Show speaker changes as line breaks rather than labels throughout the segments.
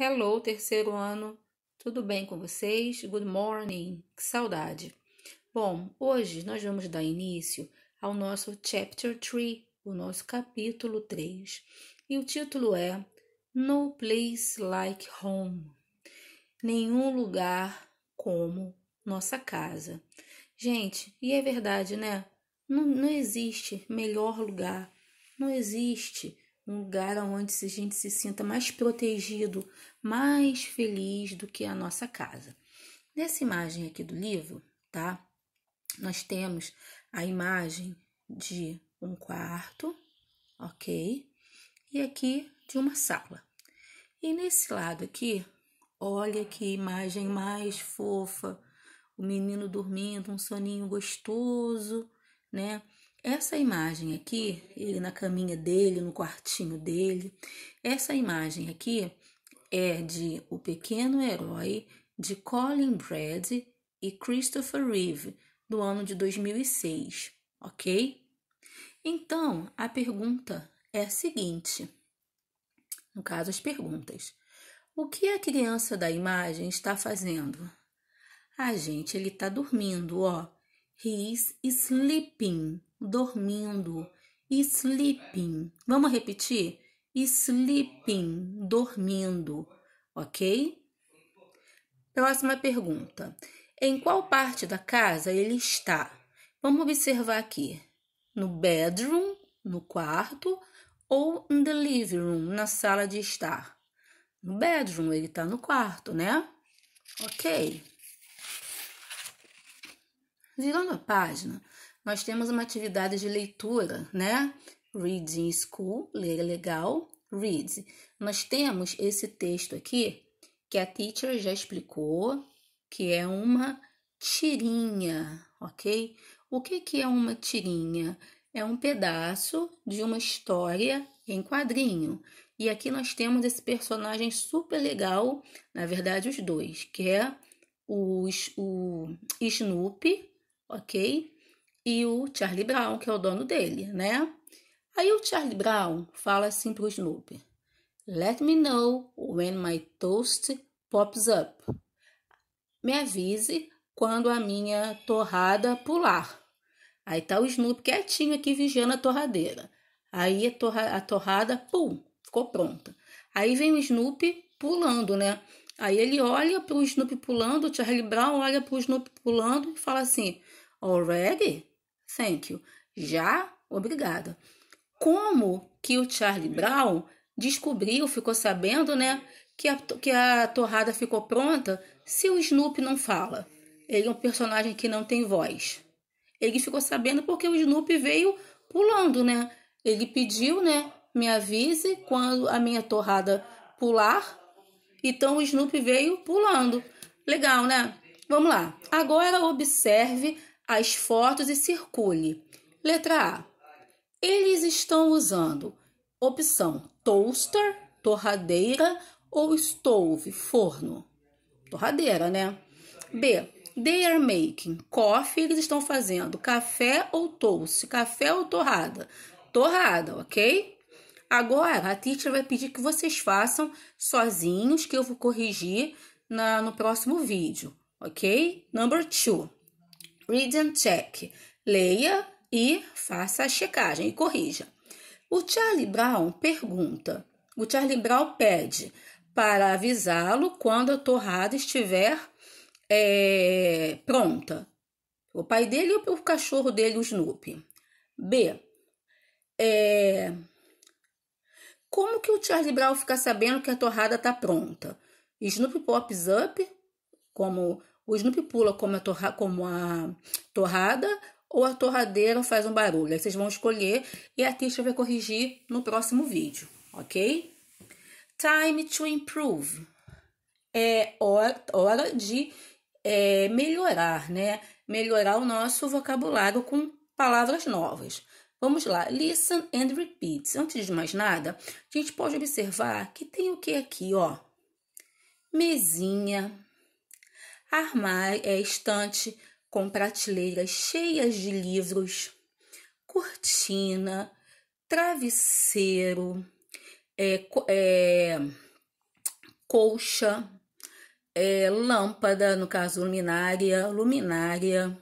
Hello, terceiro ano. Tudo bem com vocês? Good morning. Que saudade. Bom, hoje nós vamos dar início ao nosso chapter 3, o nosso capítulo 3. E o título é No Place Like Home. Nenhum lugar como nossa casa. Gente, e é verdade, né? Não, não existe melhor lugar. Não existe um lugar onde a gente se sinta mais protegido, mais feliz do que a nossa casa. Nessa imagem aqui do livro, tá? Nós temos a imagem de um quarto, ok? E aqui de uma sala. E nesse lado aqui, olha que imagem mais fofa, o menino dormindo, um soninho gostoso, né? Essa imagem aqui, ele na caminha dele, no quartinho dele, essa imagem aqui é de O Pequeno Herói de Colin Brad e Christopher Reeve, do ano de 2006, ok? Então, a pergunta é a seguinte: no caso, as perguntas. O que a criança da imagem está fazendo? Ah, gente, ele está dormindo, ó. He's sleeping dormindo. Sleeping. Vamos repetir? Sleeping, dormindo, ok? Próxima pergunta. Em qual parte da casa ele está? Vamos observar aqui. No bedroom, no quarto, ou in the living room, na sala de estar? No bedroom, ele está no quarto, né? Ok. Virando a página, nós temos uma atividade de leitura, né? Reading School, ler legal, read. Nós temos esse texto aqui que a teacher já explicou, que é uma tirinha, ok? O que, que é uma tirinha? É um pedaço de uma história em quadrinho. E aqui nós temos esse personagem super legal, na verdade, os dois, que é o, o Snoopy, ok? e o Charlie Brown, que é o dono dele, né? Aí o Charlie Brown fala assim pro Snoopy: Let me know when my toast pops up. Me avise quando a minha torrada pular. Aí tá o Snoopy quietinho aqui vigiando a torradeira. Aí a, torra, a torrada, pum, ficou pronta. Aí vem o Snoopy pulando, né? Aí ele olha pro Snoopy pulando, o Charlie Brown olha pro Snoopy pulando e fala assim: Already? thank you. Já, obrigada. Como que o Charlie Brown descobriu, ficou sabendo, né, que a, que a torrada ficou pronta se o Snoopy não fala? Ele é um personagem que não tem voz. Ele ficou sabendo porque o Snoopy veio pulando, né? Ele pediu, né? Me avise quando a minha torrada pular. Então o Snoopy veio pulando. Legal, né? Vamos lá. Agora observe as fotos e circule. Letra A. Eles estão usando opção toaster, torradeira ou stove, forno. Torradeira, né? B. They are making coffee. Eles estão fazendo café ou toast, café ou torrada. Torrada, ok? Agora, a teacher vai pedir que vocês façam sozinhos, que eu vou corrigir na, no próximo vídeo, ok? Number two. Read and check. Leia e faça a checagem e corrija. O Charlie Brown pergunta. O Charlie Brown pede para avisá-lo quando a torrada estiver é, pronta. O pai dele ou o cachorro dele, o Snoopy. B. É, como que o Charlie Brown fica sabendo que a torrada está pronta? Snoopy pops up, como o Snoopy pula como a, torra, como a torrada ou a torradeira faz um barulho. Aí vocês vão escolher e a artista vai corrigir no próximo vídeo, ok? Time to improve. É hora, hora de é, melhorar, né? Melhorar o nosso vocabulário com palavras novas. Vamos lá, listen and repeat. Antes de mais nada, a gente pode observar que tem o que aqui, ó? Mesinha, armar, é, estante com prateleiras cheias de livros, cortina, travesseiro, é, é, colcha, é, lâmpada, no caso luminária, luminária,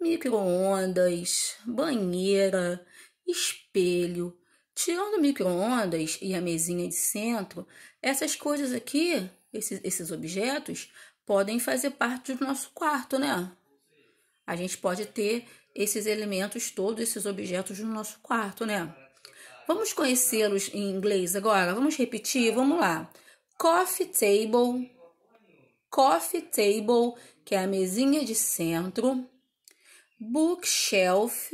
micro-ondas, banheira, espelho. Tirando o micro-ondas e a mesinha de centro, essas coisas aqui, esses, esses objetos, podem fazer parte do nosso quarto, né? A gente pode ter esses elementos todos, esses objetos no nosso quarto, né? Vamos conhecê-los em inglês agora? Vamos repetir? Vamos lá. Coffee table. Coffee table, que é a mesinha de centro. Bookshelf.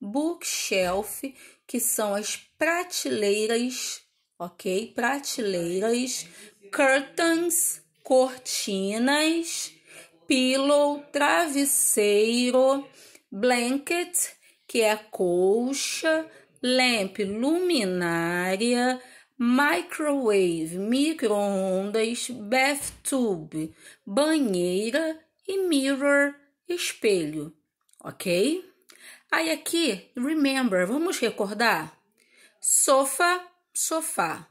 Bookshelf, que são as prateleiras, ok? Prateleiras. Curtains cortinas, pillow, travesseiro, blanket, que é colcha, lamp, luminária, microwave, microondas, bathtub, banheira e mirror, espelho, ok? Aí aqui, remember, vamos recordar? Sofá, sofá.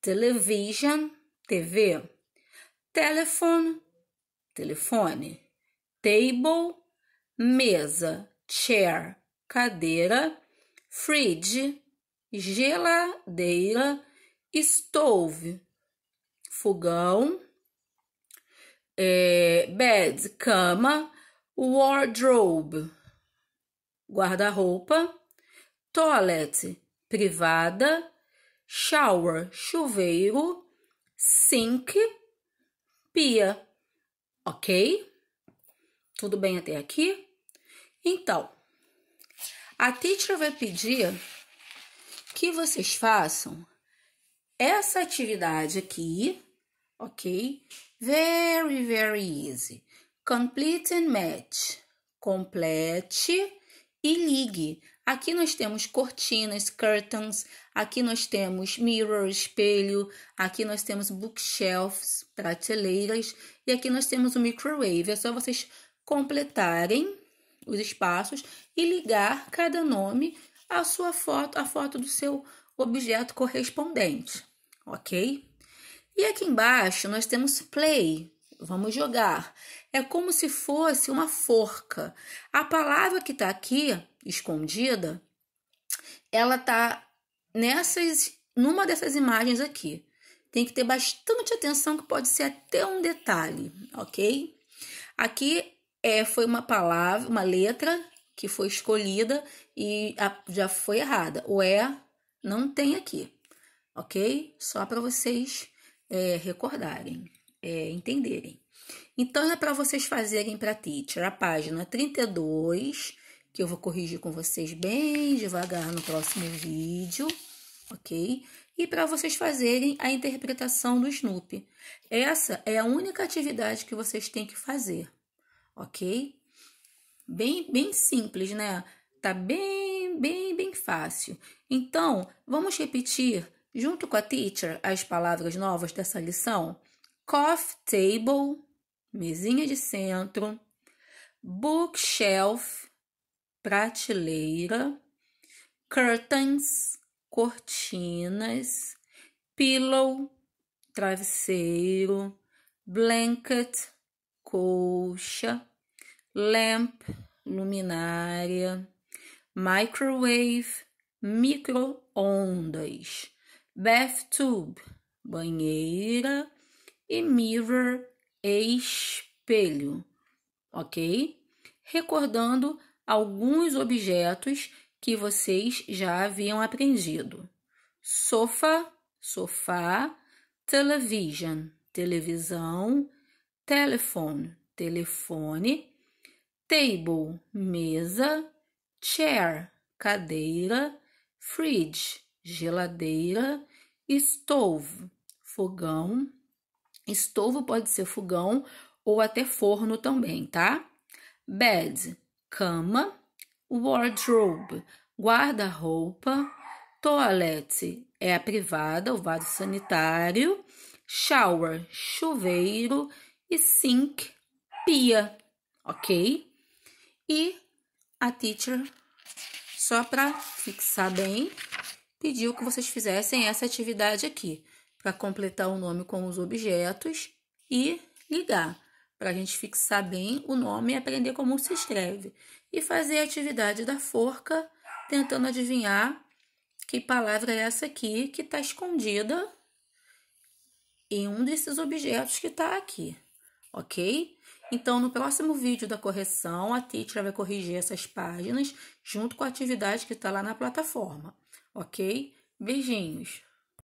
Television, TV telephone, telefone, table, mesa, chair, cadeira, fridge, geladeira, stove, fogão, é, bed, cama, wardrobe, guarda-roupa, toilet, privada, shower, chuveiro, sink, pia. Ok? Tudo bem até aqui? Então, a teacher vai pedir que vocês façam essa atividade aqui, ok? Very, very easy. Complete and match. Complete e ligue. Aqui nós temos cortinas, curtains, aqui nós temos mirror, espelho, aqui nós temos bookshelves, prateleiras e aqui nós temos o microwave. É só vocês completarem os espaços e ligar cada nome à sua foto, à foto do seu objeto correspondente, ok? E aqui embaixo nós temos play, vamos jogar. É como se fosse uma forca. A palavra que está aqui, escondida, ela está nessas, numa dessas imagens aqui. Tem que ter bastante atenção, que pode ser até um detalhe, ok? Aqui é, foi uma palavra, uma letra que foi escolhida e a, já foi errada. O é não tem aqui, ok? Só para vocês é, recordarem é, entenderem. Então, é para vocês fazerem para a teacher a página 32, que eu vou corrigir com vocês bem devagar no próximo vídeo, ok? E para vocês fazerem a interpretação do Snoopy. Essa é a única atividade que vocês têm que fazer, ok? Bem, bem simples, né? Tá bem, bem, bem fácil. Então, vamos repetir junto com a teacher as palavras novas dessa lição? coffee table, mesinha de centro, bookshelf, prateleira, curtains, cortinas, pillow, travesseiro, blanket, colcha, lamp, luminária, microwave, micro-ondas, bathtub, banheira, e mirror, espelho, ok? Recordando alguns objetos que vocês já haviam aprendido: sofá, sofá, television, televisão, telephone, telefone, table, mesa, chair, cadeira, fridge, geladeira, stove, fogão, Estovo pode ser fogão ou até forno também, tá? Bed, cama. Wardrobe, guarda-roupa. Toilette é a privada, o vaso sanitário. Shower, chuveiro. E sink, pia, ok? E a teacher, só para fixar bem, pediu que vocês fizessem essa atividade aqui para completar o nome com os objetos e ligar, para a gente fixar bem o nome e aprender como se escreve. E fazer a atividade da forca, tentando adivinhar que palavra é essa aqui que está escondida em um desses objetos que está aqui, ok? Então, no próximo vídeo da correção, a teacher vai corrigir essas páginas junto com a atividade que está lá na plataforma, ok? Beijinhos!